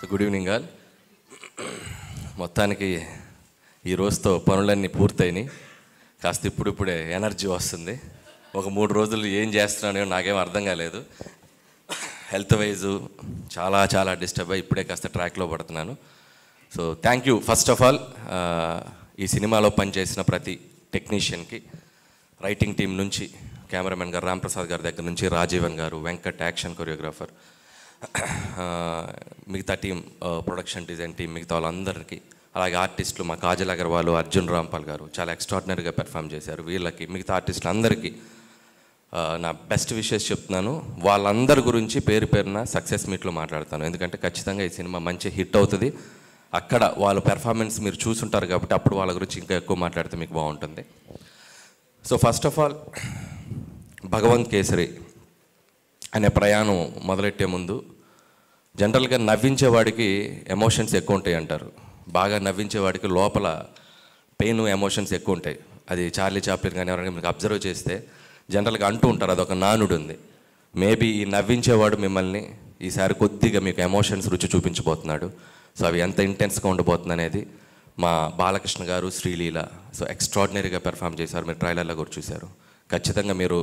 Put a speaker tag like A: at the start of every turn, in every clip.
A: So good evening all మొత్తానికి ఈ రోజుతో పనులన్నీ పూర్తయినాయి కాస్త ఇప్పుడిప్పుడే ఎనర్జీ వస్తుంది ఒక మూడు రోజులు ఏం చేస్తున్నానో నాకేం అర్థం కాలేదు హెల్త్ వైజ్ చాలా చాలా డిస్టర్బ్ అయ్యి ఇప్పుడే కాస్త ట్రాక్లో పడుతున్నాను so thank you first of all ఈ సినిమాలో పనిచేసిన ప్రతి టెక్నీషియన్కి రైటింగ్ టీం నుంచి కెమెరామెన్ గారు ప్రసాద్ గారి దగ్గర నుంచి రాజీవన్ గారు వెంకట్ యాక్షన్ కొరియోగ్రాఫర్ మిగతా టీం ప్రొడక్షన్ డిజైన్ టీం మిగతా వాళ్ళందరికీ అలాగే ఆర్టిస్టులు మా కాజల్ అగర్వాల్ అర్జున్ రాంపాల్ గారు చాలా ఎక్స్ట్రాడినరీగా పెర్ఫామ్ చేశారు వీళ్ళకి మిగతా ఆర్టిస్టులు అందరికీ నా బెస్ట్ విషెస్ చెప్తున్నాను వాళ్ళందరి గురించి పేరు పేరున సక్సెస్ మీట్లో మాట్లాడతాను ఎందుకంటే ఖచ్చితంగా ఈ సినిమా మంచి హిట్ అవుతుంది అక్కడ వాళ్ళ పెర్ఫార్మెన్స్ మీరు చూసుంటారు కాబట్టి అప్పుడు వాళ్ళ గురించి ఇంకా ఎక్కువ మాట్లాడితే మీకు బాగుంటుంది so first of all Bhagavanth Kesari అనే ప్రయాణం మొదలెట్టే ముందు జనరల్గా నవ్వించేవాడికి ఎమోషన్స్ ఎక్కువ ఉంటాయి అంటారు బాగా నవ్వించేవాడికి లోపల పెయిన్ ఎమోషన్స్ ఎక్కువ ఉంటాయి అది చార్లీ చాప్లిన్ కానీ ఎవరైనా మీకు అబ్జర్వ్ చేస్తే జనరల్గా అంటూ ఉంటారు అదొక నానుడు ఉంది మేబీ ఈ నవ్వించేవాడు మిమ్మల్ని ఈసారి కొద్దిగా మీకు ఎమోషన్స్ రుచి చూపించబోతున్నాడు సో అవి ఎంత ఇంటెన్స్గా ఉండబోతుంది అనేది మా బాలకృష్ణ గారు శ్రీలీల సో ఎక్స్ట్రాడినరీగా పెర్ఫామ్ చేశారు మీరు ట్రైలర్లో కూడా చూశారు ఖచ్చితంగా మీరు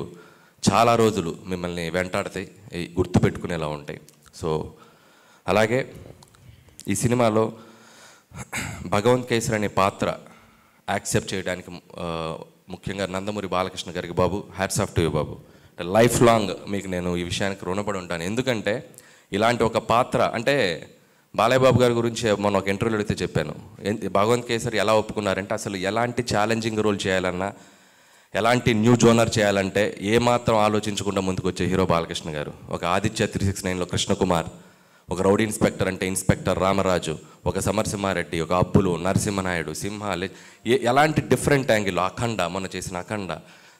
A: చాలా రోజులు మిమ్మల్ని వెంటాడతాయి గుర్తుపెట్టుకునేలా ఉంటాయి సో అలాగే ఈ సినిమాలో భగవంత్ కేసర్ అనే పాత్ర యాక్సెప్ట్ చేయడానికి ముఖ్యంగా నందమూరి బాలకృష్ణ గారికి బాబు హ్యాట్స్ ఆఫ్ టు యూ బాబు లైఫ్ లాంగ్ మీకు నేను ఈ విషయానికి రుణపడి ఉంటాను ఎందుకంటే ఇలాంటి ఒక పాత్ర అంటే బాలయ్యబాబు గారి గురించి మొన్న ఒక ఇంటర్వ్యూలో అడిగితే చెప్పాను భగవంత్ కేసర్ ఎలా ఒప్పుకున్నారంటే అసలు ఎలాంటి ఛాలెంజింగ్ రోల్ చేయాలన్నా ఎలాంటి న్యూ జోనర్ చేయాలంటే ఏమాత్రం ఆలోచించకుండా ముందుకు వచ్చే హీరో బాలకృష్ణ గారు ఒక ఆదిత్య త్రీ సిక్స్ నైన్లో కృష్ణకుమార్ ఒక రౌడీ ఇన్స్పెక్టర్ అంటే ఇన్స్పెక్టర్ రామరాజు ఒక సమరసింహారెడ్డి ఒక అప్పులు నరసింహనాయుడు సింహ ఎలాంటి డిఫరెంట్ యాంగిల్ అఖండ మొన్న చేసిన అఖండ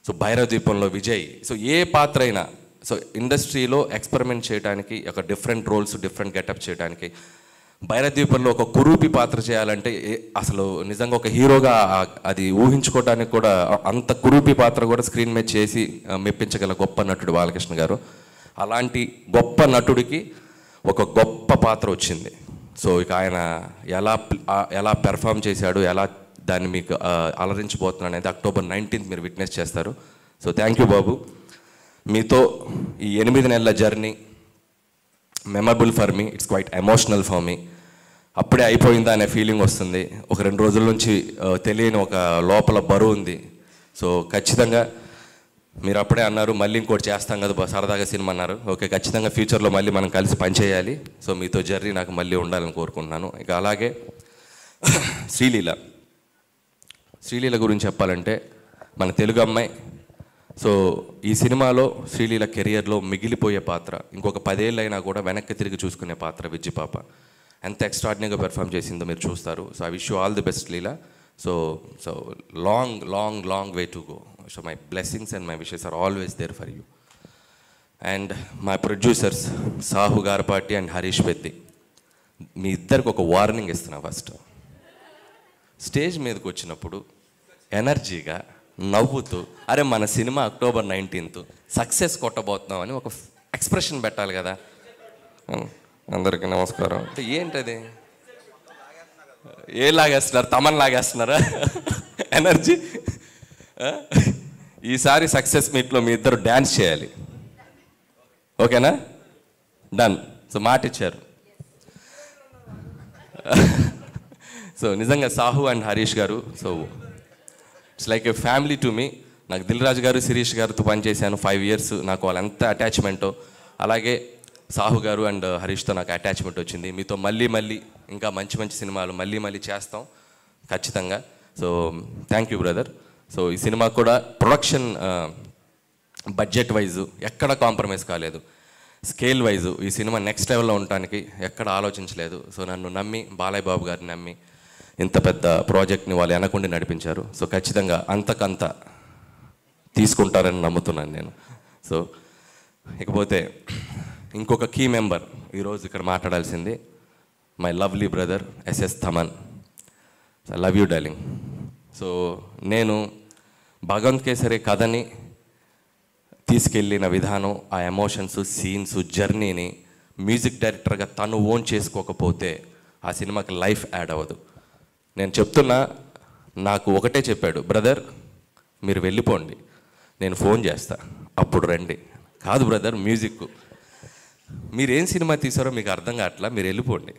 A: సో భైరవద్వీపంలో విజయ్ సో ఏ పాత్ర అయినా సో ఇండస్ట్రీలో ఎక్స్పెరిమెంట్ చేయడానికి ఒక డిఫరెంట్ రోల్స్ డిఫరెంట్ గెటప్ చేయడానికి భైరద్వీపంలో ఒక కురూపి పాత్ర చేయాలంటే అసలు నిజంగా ఒక హీరోగా అది ఊహించుకోవడానికి కూడా అంత కురూపి పాత్ర కూడా స్క్రీన్ మీద చేసి మెప్పించగల గొప్ప నటుడు బాలకృష్ణ గారు అలాంటి గొప్ప నటుడికి ఒక గొప్ప పాత్ర వచ్చింది సో ఇక ఆయన ఎలా ఎలా పెర్ఫామ్ చేశాడు ఎలా దాన్ని మీకు అలరించబోతున్నాను అనేది అక్టోబర్ నైన్టీన్త్ మీరు విట్నెస్ చేస్తారు సో థ్యాంక్ యూ బాబు మీతో ఈ ఎనిమిది నెలల journey memorable for me it's quite emotional for me అప్పుడే అయిపోయిందా అనే ఫీలింగ్ వస్తుంది ఒక రెండు రోజుల నుంచి తెలియని ఒక లోపల బరువు ఉంది సో ఖచ్చితంగా మీరు అప్పుడే అన్నారు మళ్ళీ ఇంకోటి చేస్తాం కదా సరదాగా సినిమా అన్నారు ఓకే ఖచ్చితంగా ఫ్యూచర్లో మళ్ళీ మనం కలిసి పనిచేయాలి సో మీతో జర్నీ నాకు మళ్ళీ ఉండాలని కోరుకుంటున్నాను ఇక అలాగే శ్రీలీల శ్రీలీల గురించి చెప్పాలంటే మన తెలుగు అమ్మాయి సో ఈ సినిమాలో శ్రీలీల కెరియర్లో మిగిలిపోయే పాత్ర ఇంకొక పదేళ్ళైనా కూడా వెనక్కి తిరిగి చూసుకునే పాత్ర విజ్జిపాప ఎంత ఎక్స్ట్రాడినరీగా పెర్ఫామ్ చేసిందో మీరు చూస్తారు so I wish you all the best Leela So, so long, long, long way to go. So my blessings and my wishes are always there for you. And my producers Sahu Garapati and Harish Peddi మీ ఇద్దరికి ఒక warning ఇస్తున్నా first stage మీదకి వచ్చినప్పుడు ఎనర్జీగా నవ్వుతూ అరే మన సినిమా అక్టోబర్ నైన్టీన్త్ సక్సెస్ కొట్టబోతున్నాం అని ఒక ఎక్స్ప్రెషన్ పెట్టాలి కదా అందరికీ నమస్కారం అంటే ఏంటది ఏ లాగేస్తున్నారు తమన్ లాగేస్తున్నారా ఎనర్జీ ఈసారి సక్సెస్ మీట్లో మీ ఇద్దరు డ్యాన్స్ చేయాలి ఓకేనా డన్ సో మాట ఇచ్చారు సో నిజంగా Sahu and Harish garu so it's like a family to me నాకు దిల్ రాజు గారు శిరీష్ గారితో పనిచేశాను ఫైవ్ ఇయర్స్ నాకు వాళ్ళంత అటాచ్మెంటో అలాగే సాహు గారు అండ్ హరీష్తో నాకు అటాచ్మెంట్ వచ్చింది మీతో మళ్ళీ మళ్ళీ ఇంకా మంచి మంచి సినిమాలు మళ్ళీ మళ్ళీ చేస్తాం ఖచ్చితంగా so thank you brother so ఈ సినిమా కూడా ప్రొడక్షన్ బడ్జెట్ వైజు ఎక్కడ కాంప్రమైజ్ కాలేదు స్కేల్ వైజు ఈ సినిమా నెక్స్ట్ లెవెల్లో ఉండటానికి ఎక్కడ ఆలోచించలేదు సో నన్ను నమ్మి బాలయ్య బాబు గారిని నమ్మి ఇంత పెద్ద ప్రాజెక్ట్ని వాళ్ళు వెనకుండి నడిపించారు సో ఖచ్చితంగా అంతకంత తీసుకుంటారని నమ్ముతున్నాను నేను సో ఇకపోతే ఇంకొక కీ మెంబర్ ఈరోజు ఇక్కడ మాట్లాడాల్సింది my lovely brother SS Thaman I love you darling so నేను భగవంత్ కేసరి కథని తీసుకెళ్ళిన విధానం ఆ ఎమోషన్స్ సీన్స్ జర్నీని మ్యూజిక్ డైరెక్టర్గా తను ఓన్ చేసుకోకపోతే ఆ సినిమాకి లైఫ్ యాడ్ అవ్వదు నేను చెప్తున్నా నాకు ఒకటే చెప్పాడు బ్రదర్ మీరు వెళ్ళిపోండి నేను ఫోన్ చేస్తా అప్పుడు రండి కాదు బ్రదర్ మ్యూజిక్ మీరు ఏం సినిమా తీసారో మీకు అర్థం కావట్లా మీరు వెళ్ళిపోండి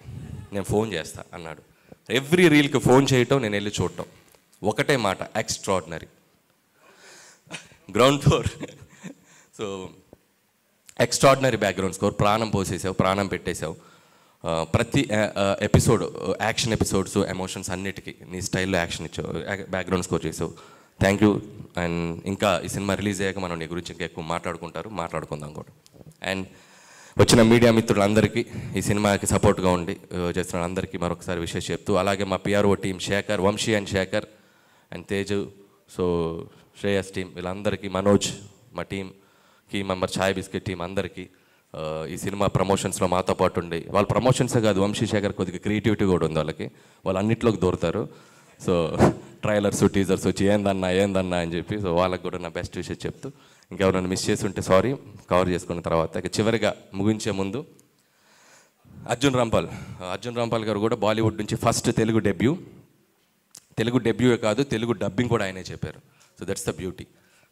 A: నేను ఫోన్ చేస్తా అన్నాడు ఎవ్రీ రీల్కి ఫోన్ చేయటం నేను వెళ్ళి చూడటం ఒకటే మాట extraordinary ground floor so extraordinary background score ప్రాణం పోసేసావు ప్రాణం పెట్టేశావు ప్రతి ఎపిసోడ్ యాక్షన్ ఎపిసోడ్స్ ఎమోషన్స్ అన్నిటికీ నీ స్టైల్లో యాక్షన్ ఇచ్చావు బ్యాక్గ్రౌండ్ స్కోర్ చేసావు థ్యాంక్ యూ అండ్ ఇంకా ఈ సినిమా రిలీజ్ అయ్యాక మనం నీ గురించి ఇంకా ఎక్కువ మాట్లాడుకుంటారు మాట్లాడుకుందాం కూడా అండ్ వచ్చిన మీడియా మిత్రులందరికీ ఈ సినిమాకి సపోర్ట్గా ఉండి చేస్తున్న అందరికీ మరొకసారి విషయం చెప్తూ అలాగే మా PRO team Shekhar Vamsi and Shekhar and Teju so Shreyas team వీళ్ళందరికీ మనోజ్ మా team key member Chai biscuit team అందరికీ ఈ సినిమా ప్రమోషన్స్లో మాతో పాటు ఉండి వాళ్ళ ప్రమోషన్సే కాదు వంశీ శేఖర్ కొద్దిగా క్రియేటివిటీ కూడా ఉంది వాళ్ళకి వాళ్ళు అన్నింటిలోకి దూరుతారు సో ట్రైలర్స్ టీజర్స్ వచ్చి ఏందన్నా ఏందన్నా అని చెప్పి సో వాళ్ళకి కూడా నా బెస్ట్ విషయం చెప్తూ ఇంకెవరైనా మిస్ చేసి ఉంటే సారీ కవర్ చేసుకున్న తర్వాత ఇక చివరిగా ముగించే ముందు అర్జున్ రాంపాల్ అర్జున్ రాంపాల్ గారు కూడా బాలీవుడ్ నుంచి first Telugu debut Telugu debut కాదు తెలుగు డబ్బింగ్ కూడా ఆయనే చెప్పారు so that's the beauty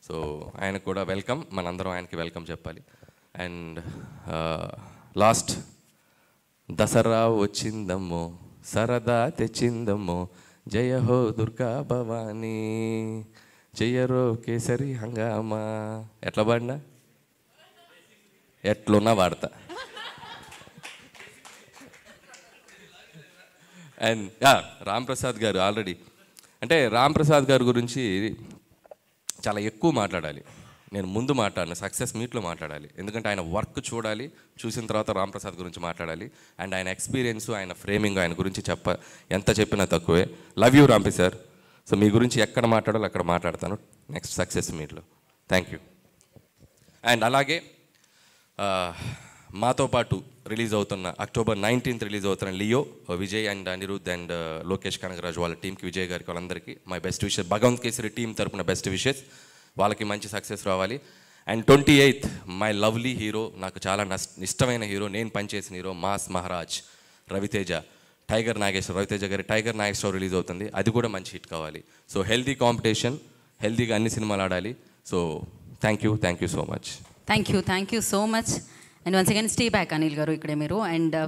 A: so ఆయనకు కూడా వెల్కమ్ మనందరం ఆయనకి వెల్కమ్ చెప్పాలి అండ్ లాస్ట్ uh, దసరా వచ్చిందమ్మో సరదా తెచ్చిందమ్మో జయ హో దుర్గా భవానీ చెయ్యరు కేసరి హంగామా ఎట్లా పాడినా ఎట్లున్నా పాడతా అండ్ రామ్ ప్రసాద్ గారు ఆల్రెడీ అంటే రామ్ ప్రసాద్ గారి గురించి చాలా ఎక్కువ మాట్లాడాలి నేను ముందు మాట్లాడిన సక్సెస్ మీట్లో మాట్లాడాలి ఎందుకంటే ఆయన వర్క్ చూడాలి చూసిన తర్వాత రామ్ ప్రసాద్ గురించి మాట్లాడాలి అండ్ ఆయన ఎక్స్పీరియన్స్ ఆయన ఫ్రేమింగ్ ఆయన గురించి చెప్ప ఎంత చెప్పినా తక్కువే love you Rampi sir so మీ గురించి ఎక్కడ మాట్లాడాలో అక్కడ మాట్లాడతాను నెక్స్ట్ సక్సెస్ మీట్లో థ్యాంక్ యూ అండ్ అలాగే మాతో పాటు రిలీజ్ అవుతున్న అక్టోబర్ నైన్టీన్త్ రిలీజ్ అవుతున్న Leo Vijay and Anirudh and Lokesh Kanagaraj వాళ్ళ టీంకి విజయ్ గారికి వాళ్ళందరికీ my best wishes Bhagavanth Kesari team తరపున బెస్ట్ విషెస్ వాళ్ళకి మంచి సక్సెస్ రావాలి and twenty eighth my lovely hero నాకు చాలా నష్ ఇష్టమైన హీరో నేను పనిచేసిన hero mass Maharaj Raviteja Tiger Nageswara Raviteja garu Tiger Nageswara release అవుతుంది అది కూడా మంచి హిట్ కావాలి సో హెల్దీ కాంపిటీషన్ హెల్దీగా అన్ని సినిమాలు ఆడాలి so thank you thank you so much thank you thank you so much and once again stay back Anil garu ఇక్కడే మీరు అండ్